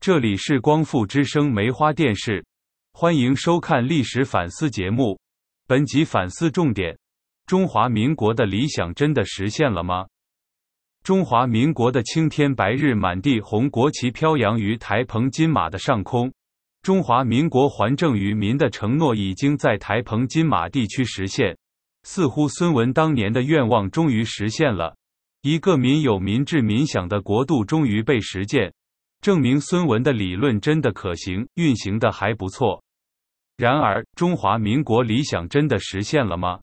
这里是光复之声梅花电视，欢迎收看历史反思节目。本集反思重点：中华民国的理想真的实现了吗？中华民国的青天白日满地红国旗飘扬于台澎金马的上空，中华民国还政于民的承诺已经在台澎金马地区实现。似乎孙文当年的愿望终于实现了，一个民有、民治、民享的国度终于被实践。证明孙文的理论真的可行，运行的还不错。然而，中华民国理想真的实现了吗？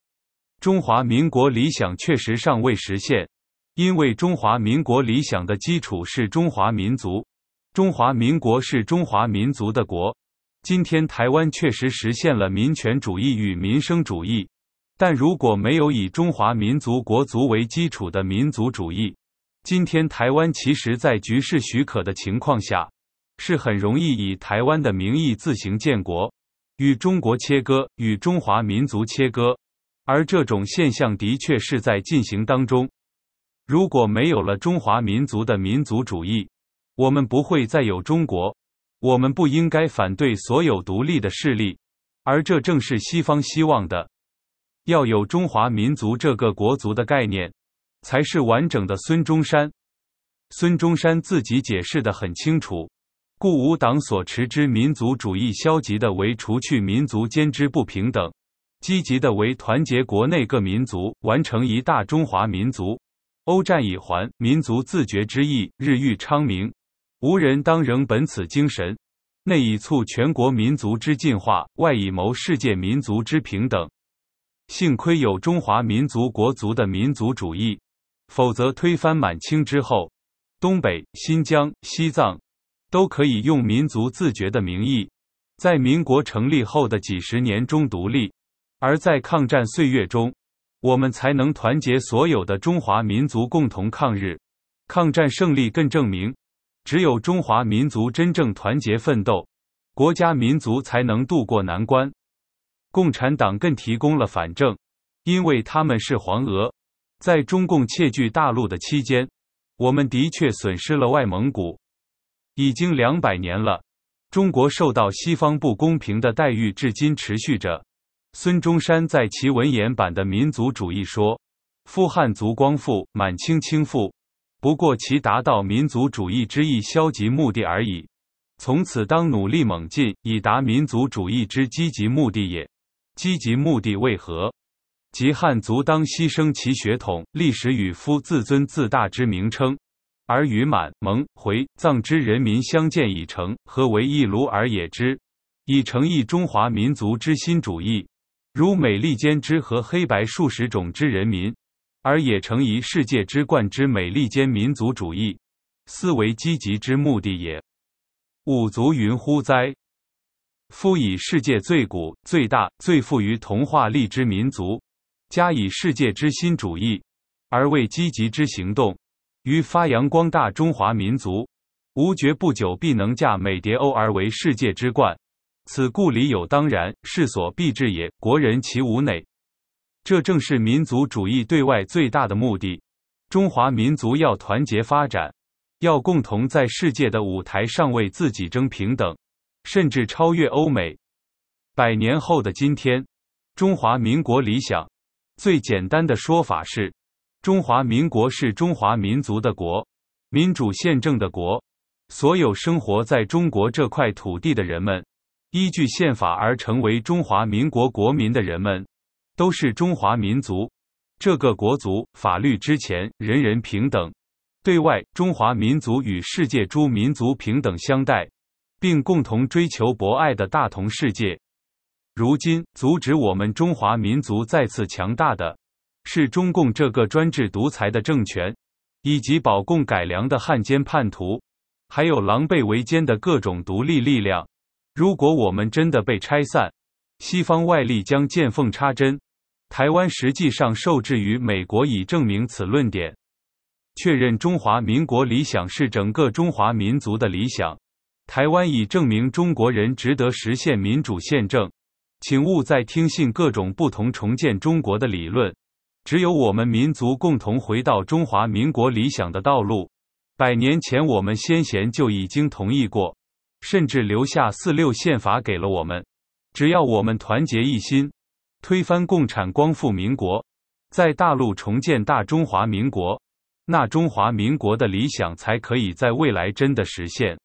中华民国理想确实尚未实现，因为中华民国理想的基础是中华民族，中华民国是中华民族的国。今天台湾确实实现了民权主义与民生主义，但如果没有以中华民族国族为基础的民族主义。今天，台湾其实在局势许可的情况下，是很容易以台湾的名义自行建国，与中国切割，与中华民族切割。而这种现象的确是在进行当中。如果没有了中华民族的民族主义，我们不会再有中国。我们不应该反对所有独立的势力，而这正是西方希望的，要有中华民族这个国族的概念。才是完整的孙中山。孙中山自己解释的很清楚：，故吾党所持之民族主义，消极的为除去民族间之不平等，积极的为团结国内各民族，完成一大中华民族。欧战已还，民族自觉之意日愈昌明，吾人当仍本此精神，内以促全国民族之进化，外以谋世界民族之平等。幸亏有中华民族国族的民族主义。否则，推翻满清之后，东北、新疆、西藏都可以用民族自觉的名义，在民国成立后的几十年中独立；而在抗战岁月中，我们才能团结所有的中华民族共同抗日。抗战胜利更证明，只有中华民族真正团结奋斗，国家民族才能渡过难关。共产党更提供了反证，因为他们是黄俄。在中共窃据大陆的期间，我们的确损失了外蒙古，已经两百年了。中国受到西方不公平的待遇，至今持续着。孙中山在其文言版的民族主义说：“夫汉族，光复满清，清复。”不过其达到民族主义之意消极目的而已。从此当努力猛进，以达民族主义之积极目的也。积极目的为何？即汉族当牺牲其血统、历史与夫自尊自大之名称，而与满、蒙、回、藏之人民相见以成何为一炉而也之，以成一中华民族之新主义，如美利坚之和黑白数十种之人民，而也成一世界之冠之美利坚民族主义，斯为积极之目的也。五族云乎哉？夫以世界最古、最大、最富于同化力之民族。加以世界之心主义，而为积极之行动，于发扬光大中华民族，吾觉不久必能驾美、蝶欧而为世界之冠，此故理有当然，世所必至也。国人其无馁？这正是民族主义对外最大的目的。中华民族要团结发展，要共同在世界的舞台上为自己争平等，甚至超越欧美。百年后的今天，中华民国理想。最简单的说法是，中华民国是中华民族的国，民主宪政的国。所有生活在中国这块土地的人们，依据宪法而成为中华民国国民的人们，都是中华民族这个国族法律之前人人平等。对外，中华民族与世界诸民族平等相待，并共同追求博爱的大同世界。如今阻止我们中华民族再次强大的，是中共这个专制独裁的政权，以及保共改良的汉奸叛徒，还有狼狈为奸的各种独立力量。如果我们真的被拆散，西方外力将见缝插针。台湾实际上受制于美国，以证明此论点，确认中华民国理想是整个中华民族的理想。台湾已证明中国人值得实现民主宪政。请勿再听信各种不同重建中国的理论，只有我们民族共同回到中华民国理想的道路。百年前，我们先贤就已经同意过，甚至留下《四六宪法》给了我们。只要我们团结一心，推翻共产，光复民国，在大陆重建大中华民国，那中华民国的理想才可以在未来真的实现。